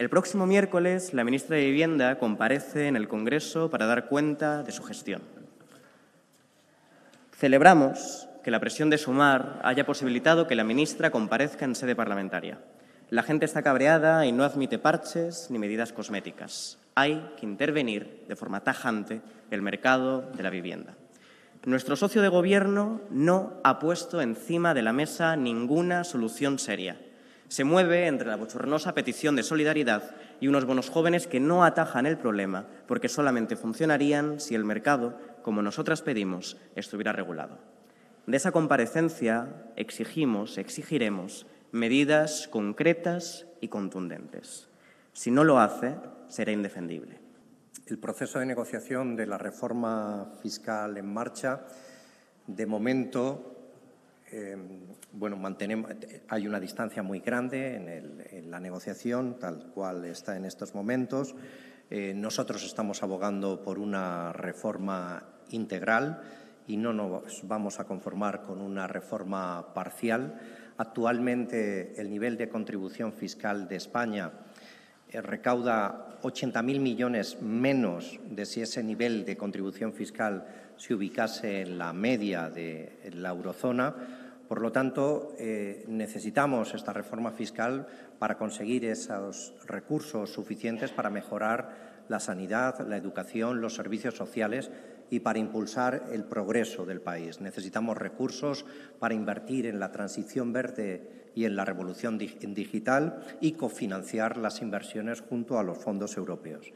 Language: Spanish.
El próximo miércoles, la ministra de Vivienda comparece en el Congreso para dar cuenta de su gestión. Celebramos que la presión de Sumar haya posibilitado que la ministra comparezca en sede parlamentaria. La gente está cabreada y no admite parches ni medidas cosméticas. Hay que intervenir de forma tajante el mercado de la vivienda. Nuestro socio de gobierno no ha puesto encima de la mesa ninguna solución seria se mueve entre la bochornosa petición de solidaridad y unos bonos jóvenes que no atajan el problema, porque solamente funcionarían si el mercado, como nosotras pedimos, estuviera regulado. De esa comparecencia exigimos, exigiremos medidas concretas y contundentes. Si no lo hace, será indefendible. El proceso de negociación de la reforma fiscal en marcha, de momento, Em, bueno, hay una distancia muy grande en, la negociación, tal cual está en estos momentos. Eh, nosotros estamos abogando por una reforma integral y no nos vamos a conformar con una reforma parcial. Actualmente, el nivel de contribución fiscal de España eh, recauda 80.000 millones menos de si ese nivel de contribución fiscal se ubicase en la media de la eurozona, por lo tanto, eh, necesitamos esta reforma fiscal para conseguir esos recursos suficientes para mejorar la sanidad, la educación, los servicios sociales y para impulsar el progreso del país. Necesitamos recursos para invertir en la transición verde y en la revolución digital y cofinanciar las inversiones junto a los fondos europeos.